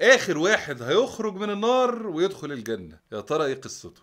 اخر واحد هيخرج من النار ويدخل الجنه يا ترى ايه قصته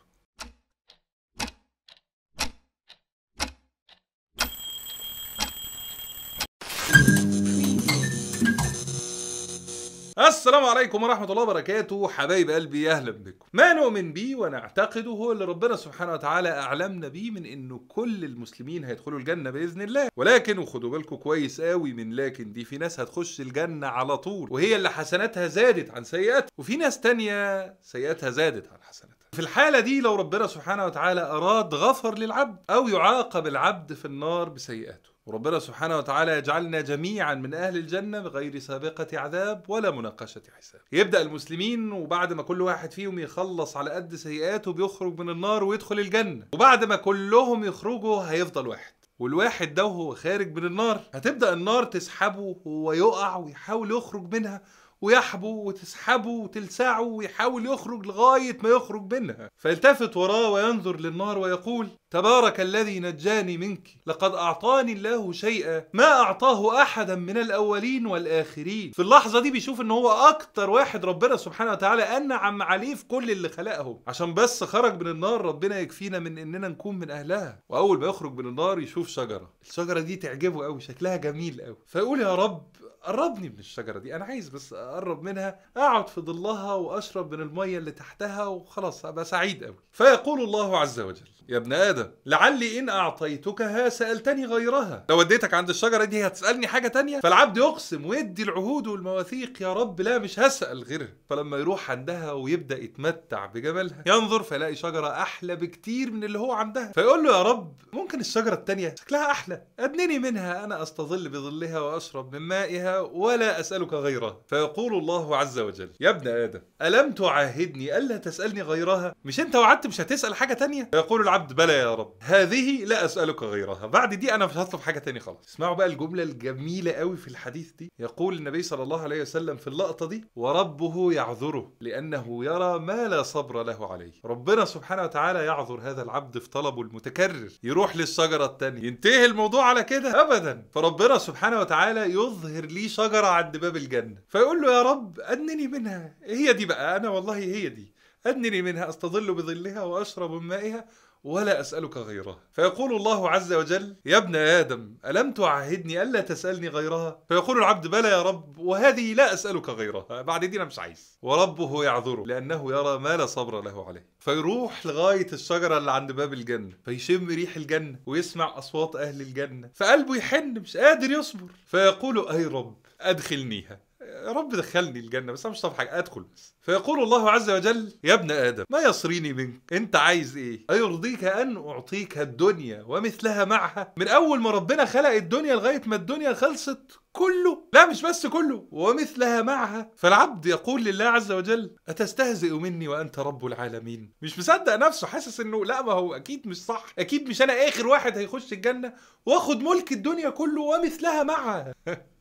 السلام عليكم ورحمة الله وبركاته حبايب قلبي أهلا بكم ما نؤمن به ونعتقده هو اللي ربنا سبحانه وتعالى أعلمنا به من أنه كل المسلمين هيدخلوا الجنة بإذن الله ولكن وخدوا بالكم كويس قوي من لكن دي في ناس هتخش الجنة على طول وهي اللي حسناتها زادت عن سيئاتها وفي ناس تانية سيئاتها زادت عن حسناتها في الحالة دي لو ربنا سبحانه وتعالى أراد غفر للعبد أو يعاقب العبد في النار بسيئاته وربنا سبحانه وتعالى يجعلنا جميعا من أهل الجنة بغير سابقة عذاب ولا مناقشة حساب يبدأ المسلمين وبعد ما كل واحد فيهم يخلص على قد سيئاته بيخرج من النار ويدخل الجنة وبعد ما كلهم يخرجوا هيفضل واحد والواحد ده وهو خارج من النار هتبدأ النار تسحبه وهو يقع ويحاول يخرج منها ويحبو وتسحبه وتلسعه ويحاول يخرج لغاية ما يخرج منها فيلتفت وراه وينظر للنار ويقول تبارك الذي نجاني منك لقد أعطاني الله شيئا ما أعطاه أحدا من الأولين والآخرين في اللحظة دي بيشوف ان هو أكتر واحد ربنا سبحانه وتعالى أنعم عليه في كل اللي خلقه عشان بس خرج من النار ربنا يكفينا من إننا نكون من أهلها وأول ما يخرج من النار يشوف شجرة الشجرة دي تعجبه قوي شكلها جميل قوي فيقول يا رب قربني من الشجره دي انا عايز بس اقرب منها اقعد في ظلها واشرب من الميه اللي تحتها وخلاص ابقى سعيد قوي فيقول الله عز وجل يا ابن آدم لعلي إن أعطيتكها سألتني غيرها لو وديتك عند الشجرة دي هتسألني حاجة تانية فالعبد يقسم ويدي العهود والمواثيق يا رب لا مش هسأل غيرها فلما يروح عندها ويبدأ يتمتع بجمالها ينظر فيلاقي شجرة أحلى بكتير من اللي هو عندها فيقول له يا رب ممكن الشجرة التانية شكلها أحلى أدنني منها أنا أستظل بظلها وأشرب من مائها ولا أسألك غيرها فيقول الله عز وجل يا ابن آدم ألم تعاهدني ألا تسألني غيرها مش أنت وعدت مش هتسأل حاجة تانية فيقول العبد عبد بلى يا رب هذه لا أسألك غيرها بعد دي أنا مش هطلب حاجة تاني خلاص اسمعوا بقى الجملة الجميلة قوي في الحديث دي يقول النبي صلى الله عليه وسلم في اللقطة دي وربه يعذره لأنه يرى ما لا صبر له عليه ربنا سبحانه وتعالى يعذر هذا العبد في طلبه المتكرر يروح للشجرة الثانيه ينتهي الموضوع على كده أبدا فربنا سبحانه وتعالى يظهر لي شجرة عند باب الجنة فيقول له يا رب أدنني منها هي دي بقى أنا والله هي دي أدنني منها أستظل بظلها وأشرب من مائها ولا أسألك غيره فيقول الله عز وجل يا ابن آدم ألم تعهدني ألا تسألني غيرها فيقول العبد بلى يا رب وهذه لا أسألك غيرها بعد دي أنا مش عايز وربه يعذره لأنه يرى ما لا صبر له عليه فيروح لغاية الشجرة اللي عند باب الجنة فيشم ريح الجنة ويسمع أصوات أهل الجنة فقلبه يحن مش قادر يصبر فيقول أي رب أدخلنيها يا رب دخلني الجنه بس انا مش حاجة ادخل بس فيقول الله عز وجل يا ابن ادم ما يصريني منك انت عايز ايه ايرضيك ان اعطيك الدنيا ومثلها معها من اول ما ربنا خلق الدنيا لغايه ما الدنيا خلصت كله لا مش بس كله ومثلها معها فالعبد يقول لله عز وجل أتستهزئ مني وأنت رب العالمين مش مصدق نفسه حاسس إنه لا ما هو أكيد مش صح أكيد مش أنا آخر واحد هيخش الجنة واخد ملك الدنيا كله ومثلها معها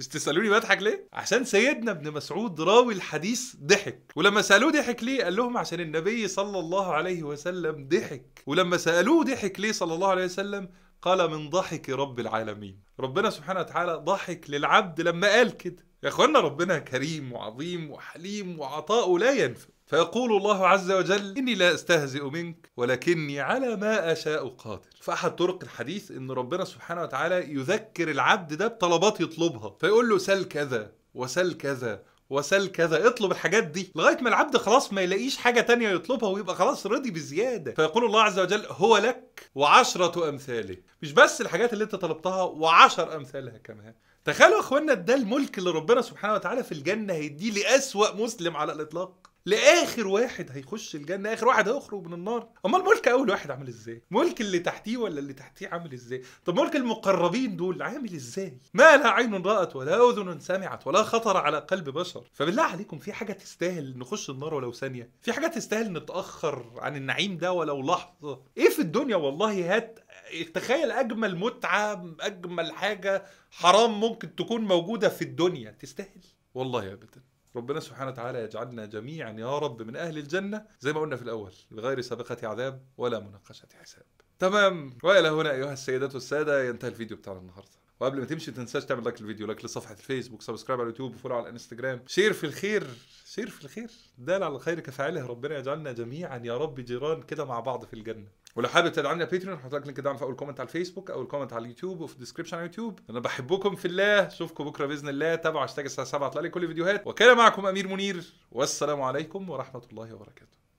مش تسالوني بضحك ليه؟ عشان سيدنا ابن مسعود راوي الحديث ضحك، ولما سالوه ضحك ليه؟ قال لهم عشان النبي صلى الله عليه وسلم ضحك، ولما سالوه ضحك ليه صلى الله عليه وسلم؟ قال من ضحك رب العالمين، ربنا سبحانه وتعالى ضحك للعبد لما قال كده، يا اخوانا ربنا كريم وعظيم وحليم وعطاؤه لا ينفد. فيقول الله عز وجل إني لا أستهزئ منك ولكني على ما أشاء قادر فأحد طرق الحديث إن ربنا سبحانه وتعالى يذكر العبد ده بطلبات يطلبها فيقول له سل كذا وسل كذا وسل كذا اطلب الحاجات دي لغايه ما العبد خلاص ما يلاقيش حاجه تانية يطلبها ويبقى خلاص رضي بزياده فيقول الله عز وجل هو لك وعشرة امثاله مش بس الحاجات اللي انت طلبتها وعشر امثالها كمان تخيلوا يا اخوانا ده الملك اللي ربنا سبحانه وتعالى في الجنه هيديه لاسوا مسلم على الاطلاق لاخر واحد هيخش الجنه اخر واحد هيخرج من النار امال ملك اول واحد عامل ازاي ملك اللي تحتيه ولا اللي تحتيه عامل ازاي طب ملك المقربين دول عامل ازاي ما لا عين رات ولا اذن سمعت ولا خطر على قلب بشر فبالله عليكم في حاجه تستاهل نخش النار ولو ثانيه في حاجه تستاهل نتاخر عن النعيم ده ولو لحظه ايه في الدنيا والله هات تخيل اجمل متعه اجمل حاجه حرام ممكن تكون موجوده في الدنيا تستاهل والله ابدا ربنا سبحانه وتعالى يجعلنا جميعا يا رب من أهل الجنة زي ما قلنا في الأول لغير سابقة عذاب ولا مناقشة حساب تمام والى هنا ايها السيدات والساده ينتهي الفيديو بتاعنا النهارده وقبل ما تمشي ما تنساش تعمل لايك للفيديو لايك لصفحه الفيسبوك سبسكرايب على اليوتيوب وفولو على الانستجرام شير في الخير شير في الخير دال على الخير كفاعله ربنا يجعلنا جميعا يا رب جيران كده مع بعض في الجنه ولو حابب تدعمنا باتريون هحط لك لينك دعم في اول كومنت على الفيسبوك او الكومنت على اليوتيوب وفي الديسكربشن على اليوتيوب انا بحبكم في الله اشوفكم بكره باذن الله تابعوا هاشتاج الساعه 7 طلع لي كل الفيديوهات وكان معكم امير منير والسلام عليكم ورحمه الله وبركاته